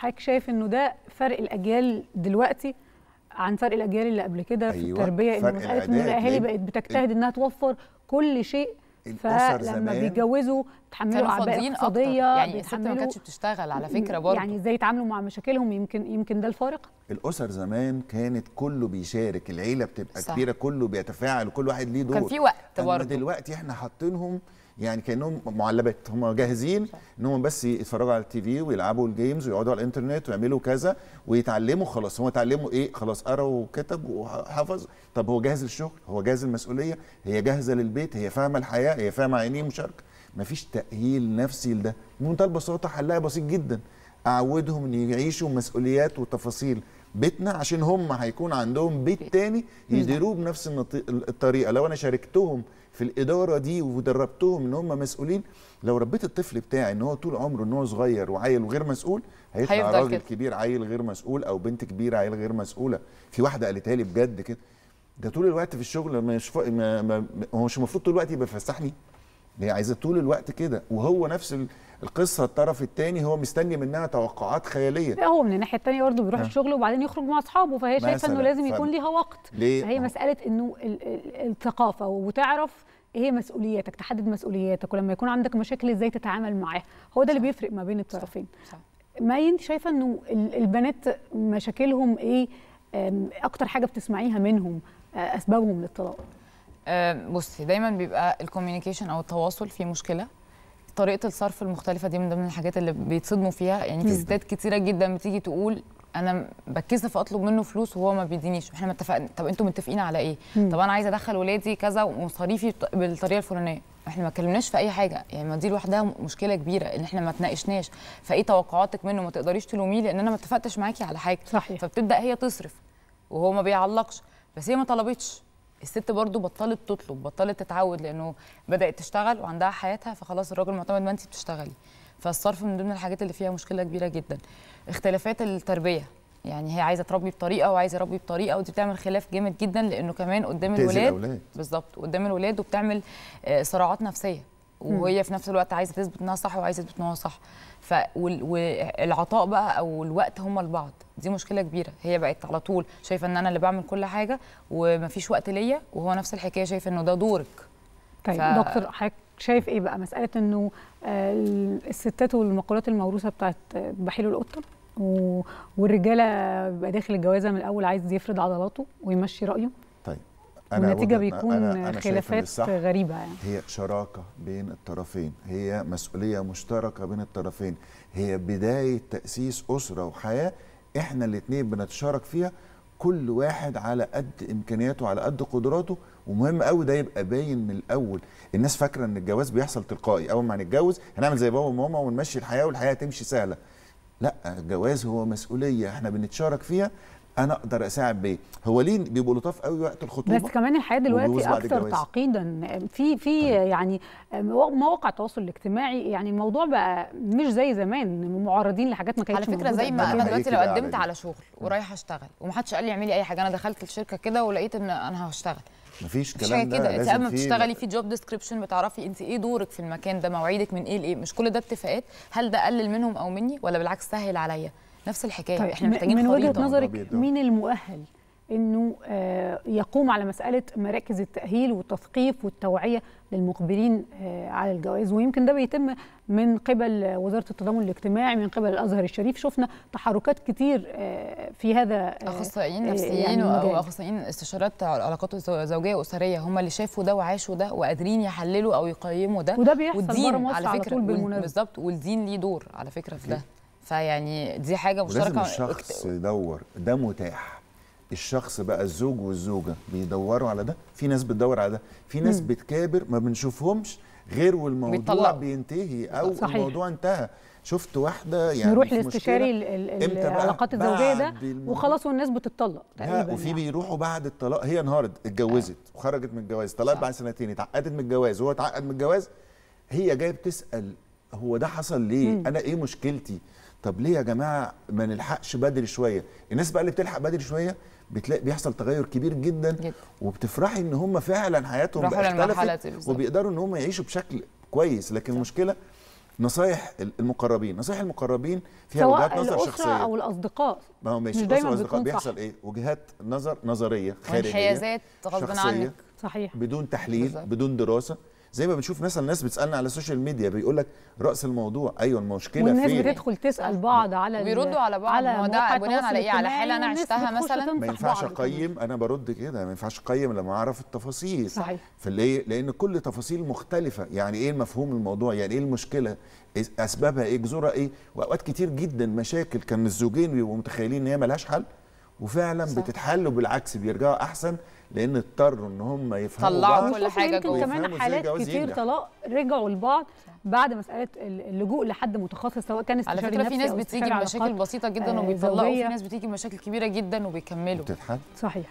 حضرتك شايف انه ده فرق الاجيال دلوقتي عن فرق الاجيال اللي قبل كده في أيوة التربيه ان مساله ان الاهالي بقت بتجتهد انها توفر كل شيء فلما بيتجوزوا تحملوا اعباء اقتصاديه يعني الست ما كانتش بتشتغل على فكره برضه يعني ازاي يتعاملوا مع مشاكلهم يمكن يمكن ده الفارق الاسر زمان كانت كله بيشارك العيله بتبقى صح. كبيره كله بيتفاعل وكل واحد ليه دور كان في وقت برضه دلوقتي احنا حاطينهم يعني كانهم معلبات هم جاهزين ان هم بس يتفرجوا على التي في ويلعبوا الجيمز ويقعدوا على الانترنت ويعملوا كذا ويتعلموا خلاص هم اتعلموا ايه خلاص قرا وكتب وحفظ طب هو جاهز للشغل هو جاهز للمسؤوليه هي جاهزه للبيت هي فاهمه الحياه هي فاهمه عينيه مشاركه مفيش تاهيل نفسي لده بمنتهى البساطه حلها بسيط جدا اعودهم ان يعيشوا مسؤوليات وتفاصيل بيتنا عشان هم هيكون عندهم بيت تاني يديروه بنفس الطريقه لو انا شاركتهم في الاداره دي ودربتهم ان هم مسؤولين لو ربيت الطفل بتاعي ان هو طول عمره ان هو صغير وعيل وغير مسؤول هيطلع راجل كده. كبير عيل غير مسؤول او بنت كبيره عيل غير مسؤوله في واحده قالتها لي بجد كده ده طول الوقت في الشغل مش ف... ما... ما... هو مش المفروض طول الوقت يبقى فسحني هي عايزه طول الوقت كده وهو نفس ال... القصه الطرف الثاني هو مستني منها توقعات خياليه لا هو من الناحيه الثانيه برضه بيروح آه. الشغل وبعدين يخرج مع اصحابه فهي شايفه انه لازم يكون ليها وقت ليه؟ فهي آه. مساله انه الثقافه وتعرف ايه مسؤولياتك تحدد مسؤولياتك ولما يكون عندك مشاكل ازاي تتعامل معاها هو ده اللي بيفرق ما بين الطرفين صح. صح. ما انت شايفه انه البنات مشاكلهم ايه اكتر حاجه بتسمعيها منهم آه، اسبابهم للطلاق بصي دايما بيبقى الكوميونيكيشن او التواصل فيه مشكله طريقه الصرف المختلفه دي من ضمن الحاجات اللي بيتصدموا فيها يعني في ستات كتيره جدا بتيجي تقول انا بتكسف اطلب منه فلوس وهو ما بيدينيش احنا ما اتفقنا طب انتوا متفقين على ايه مم. طب انا عايزه ادخل ولادي كذا ومصاريفي بالطريقه الفلانيه احنا ما اتكلمناش في اي حاجه يعني ما دي لوحدها مشكله كبيره ان احنا ما تناقشناش فايه توقعاتك منه ما تقدريش تلوميه لان انا ما اتفقتش معاكي على حاجه صحيح. فبتبدا هي تصرف وهو ما بيعلقش بس هي ما طلبتش الست برضو بطلت تطلب بطلت تتعود لانه بدات تشتغل وعندها حياتها فخلاص الراجل معتمد ما انت بتشتغلي فالصرف من ضمن الحاجات اللي فيها مشكله كبيره جدا اختلافات التربيه يعني هي عايزه تربي بطريقه وعايزه تربي بطريقه ودي بتعمل خلاف جامد جدا لانه كمان قدام الولاد بالظبط قدام الولاد وبتعمل آه، صراعات نفسيه وهي في نفس الوقت عايزه تثبت انها صح وعايزه تثبت انها صح ف والعطاء بقى او الوقت هما لبعض دي مشكله كبيره هي بقت على طول شايفه ان انا اللي بعمل كل حاجه ومفيش وقت ليا وهو نفس الحكايه شايف انه ده دورك طيب ف... دكتور حضرتك شايف ايه بقى مساله انه آه، الستات والمقولات الموروثه بتاعت بحيل القطه والرجاله بيبقى داخل الجوازه من الاول عايز يفرض عضلاته ويمشي رايه أنا والنتيجه بيكون أنا أنا خلافات غريبه يعني. هي شراكه بين الطرفين هي مسؤوليه مشتركه بين الطرفين هي بدايه تاسيس اسره وحياه احنا الاثنين بنتشارك فيها كل واحد على قد امكانياته على قد قدراته ومهم قوي ده يبقى باين من الاول الناس فاكره ان الجواز بيحصل تلقائي اول ما هنتجوز هنعمل زي بابا وماما ونمشي الحياه والحياه تمشي سهله لا الجواز هو مسؤوليه احنا بنتشارك فيها انا اقدر اساعد بيه هو ليه بيبقوا لطاف قوي وقت الخطوبه بس كمان الحياه دلوقتي اكتر تعقيدا في في طيب. يعني مواقع التواصل الاجتماعي يعني الموضوع بقى مش زي زمان معرضين لحاجات ما كانتش على فكره زي ما انا دلوقتي لو قدمت على شغل ورايحه اشتغل ومحدش قال لي اعملي اي حاجه انا دخلت الشركه كده ولقيت ان انا هشتغل مفيش كلام مش كده انت اما بتشتغلي في جوب ديسكريبشن بتعرفي انت ايه دورك في المكان ده مواعيدك من ايه لايه مش كل ده اتفاقات هل ده قلل منهم او مني ولا بالعكس سهل عليا نفس الحكايه طيب احنا محتاجين من وجهه نظرك مين المؤهل انه آه، يقوم على مساله مراكز التاهيل والتثقيف والتوعيه للمقبلين آه، على الجواز ويمكن ده بيتم من قبل وزاره التضامن الاجتماعي من قبل الازهر الشريف شفنا تحركات كتير آه، في هذا اخصائيين نفسيين يعني واخصائيين استشارات علاقات زوجيه واسريه هم اللي شافوا ده وعاشوا ده وقادرين يحللوا او يقيموا ده وده بيحصل مصر على فكره بالظبط والدين ليه دور على فكره في ده فيعني دي حاجه مشتركه لازم الشخص يدور ده متاح الشخص بقى الزوج والزوجه بيدوروا على ده في ناس بتدور على ده في ناس مم. بتكابر ما بنشوفهمش غير والموضوع بيطلع. بينتهي او صحيح. الموضوع انتهى شفت واحده يعني نروح لاستشاري العلاقات الزوجيه ده وخلاص والناس بتطلق تقريبا وفي يعني. بيروحوا بعد الطلاق هي انهارت اتجوزت آه. وخرجت من الجواز طلقت بعد سنتين اتعقدت من الجواز وهو اتعقد من الجواز هي جايه بتسال هو ده حصل ليه مم. انا ايه مشكلتي طب ليه يا جماعه ما نلحقش بدري شويه الناس بقى اللي بتلحق بدري شويه بتلاقي بيحصل تغير كبير جدا, جدا. وبتفرحي ان هم فعلا حياتهم اختلفت وبيقدروا ان هم يعيشوا بشكل كويس لكن المشكله نصايح المقربين نصايح المقربين فيها وجهات نظر شخصيه سواء او الاصدقاء ما هو ماشي مش دايما الأصدقاء بيحصل ايه وجهات نظر نظريه خارجيه انحيازات غصب عنك صحيح بدون تحليل بالزبط. بدون دراسه زي ما بنشوف مثلا ناس بتسالنا على السوشيال ميديا بيقول لك راس الموضوع ايوه المشكله فين والناس بتدخل تسال بعض على بيردوا على بعض على ده بناء على ايه على حاله انا عشتها مثلا ما ينفعش اقيم انا برد كده ما ينفعش اقيم لما اعرف التفاصيل صحيح فليه لان كل تفاصيل مختلفه يعني ايه مفهوم الموضوع يعني ايه المشكله اسبابها ايه جذورها ايه واوقات كتير جدا مشاكل كان الزوجين بيبقوا متخيلين ان هي ملهاش حل وفعلا صح. بتتحل وبالعكس بيرجعوا احسن لان اضطروا ان هم يفهموا طلعوا كل حاجه جوه كمان حالات كتير طلاق رجعوا لبعض بعد مساله اللجوء لحد متخصص سواء كان استشاري على فكره في ناس بتيجي بمشاكل بسيطه جدا آه وبيطلقوا وفي ناس بتيجي بمشاكل كبيره جدا وبيكملوا بتتحل صحيح